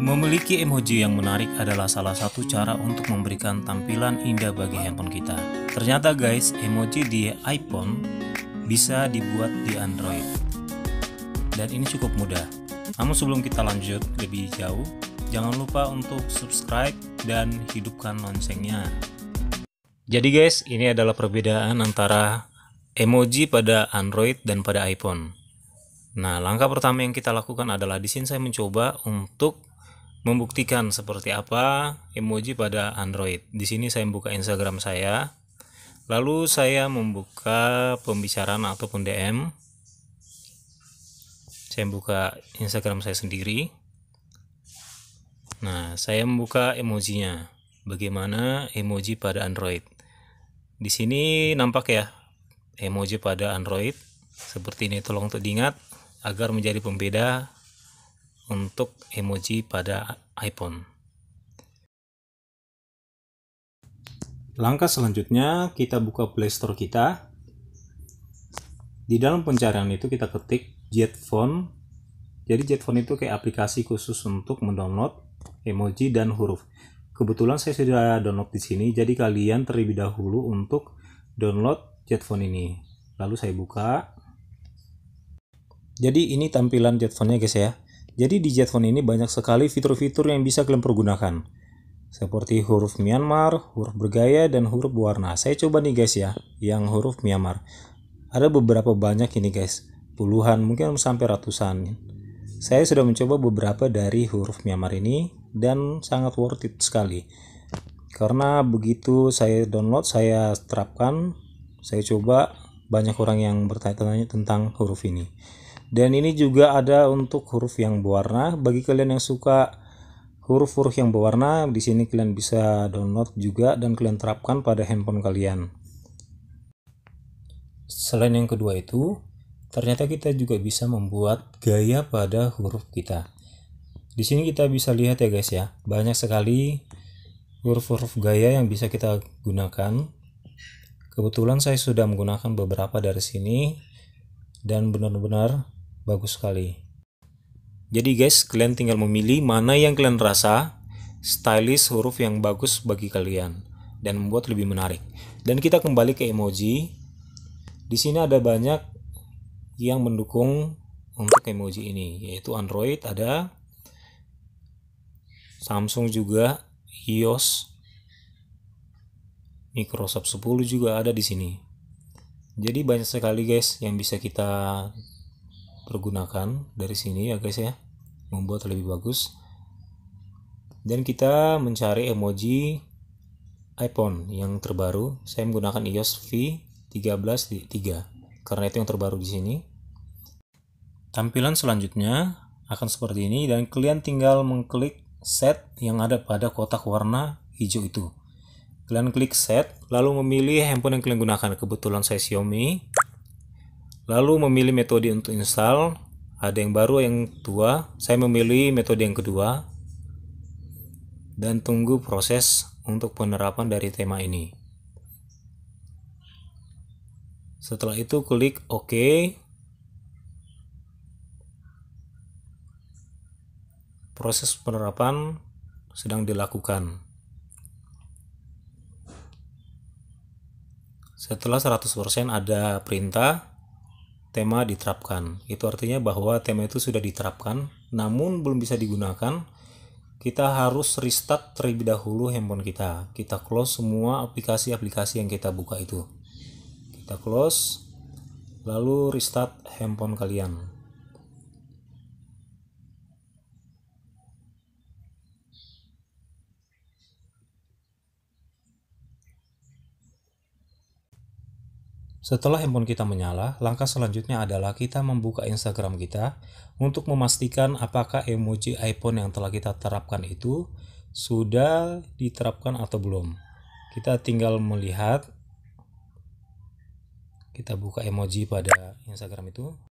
Memiliki emoji yang menarik adalah salah satu cara untuk memberikan tampilan indah bagi handphone kita. Ternyata guys, emoji di iPhone bisa dibuat di Android. Dan ini cukup mudah. Namun sebelum kita lanjut lebih jauh, jangan lupa untuk subscribe dan hidupkan loncengnya. Jadi guys, ini adalah perbedaan antara emoji pada Android dan pada iPhone. Nah, langkah pertama yang kita lakukan adalah di sini saya mencoba untuk membuktikan seperti apa emoji pada Android. Di sini saya membuka Instagram saya. Lalu saya membuka pembicaraan ataupun DM. Saya buka Instagram saya sendiri. Nah, saya membuka emojinya. Bagaimana emoji pada Android? Di sini nampak ya emoji pada Android seperti ini tolong untuk diingat agar menjadi pembeda untuk emoji pada iPhone. Langkah selanjutnya, kita buka Play Store kita. Di dalam pencarian itu kita ketik Jetphone. Jadi Jetphone itu kayak aplikasi khusus untuk mendownload emoji dan huruf. Kebetulan saya sudah download di sini, jadi kalian terlebih dahulu untuk download Jetphone ini. Lalu saya buka. Jadi ini tampilan Jetphone-nya guys ya. Jadi di JetPhone ini banyak sekali fitur-fitur yang bisa kalian pergunakan. Seperti huruf Myanmar, huruf bergaya, dan huruf warna. Saya coba nih guys ya, yang huruf Myanmar. Ada beberapa banyak ini guys, puluhan mungkin sampai ratusan. Saya sudah mencoba beberapa dari huruf Myanmar ini dan sangat worth it sekali. Karena begitu saya download, saya terapkan, saya coba banyak orang yang bertanya-tanya tentang huruf ini. Dan ini juga ada untuk huruf yang berwarna. Bagi kalian yang suka huruf-huruf yang berwarna, di sini kalian bisa download juga dan kalian terapkan pada handphone kalian. Selain yang kedua itu, ternyata kita juga bisa membuat gaya pada huruf kita. Di sini kita bisa lihat ya guys ya, banyak sekali huruf-huruf gaya yang bisa kita gunakan. Kebetulan saya sudah menggunakan beberapa dari sini dan benar-benar bagus sekali jadi guys kalian tinggal memilih mana yang kalian rasa stylish huruf yang bagus bagi kalian dan membuat lebih menarik dan kita kembali ke emoji di sini ada banyak yang mendukung untuk emoji ini yaitu Android ada Samsung juga iOS Microsoft 10 juga ada di sini jadi banyak sekali guys yang bisa kita pergunakan dari sini ya guys ya membuat lebih bagus dan kita mencari emoji iPhone yang terbaru saya menggunakan iOS V13.3 karena itu yang terbaru di sini tampilan selanjutnya akan seperti ini dan kalian tinggal mengklik set yang ada pada kotak warna hijau itu kalian klik set lalu memilih handphone yang kalian gunakan kebetulan saya Xiaomi lalu memilih metode untuk install ada yang baru yang tua saya memilih metode yang kedua dan tunggu proses untuk penerapan dari tema ini setelah itu klik OK proses penerapan sedang dilakukan setelah 100% ada perintah tema diterapkan. Itu artinya bahwa tema itu sudah diterapkan, namun belum bisa digunakan. Kita harus restart terlebih dahulu handphone kita. Kita close semua aplikasi-aplikasi yang kita buka itu. Kita close, lalu restart handphone kalian. Setelah handphone kita menyala, langkah selanjutnya adalah kita membuka Instagram kita untuk memastikan apakah emoji iPhone yang telah kita terapkan itu sudah diterapkan atau belum. Kita tinggal melihat kita buka emoji pada Instagram itu.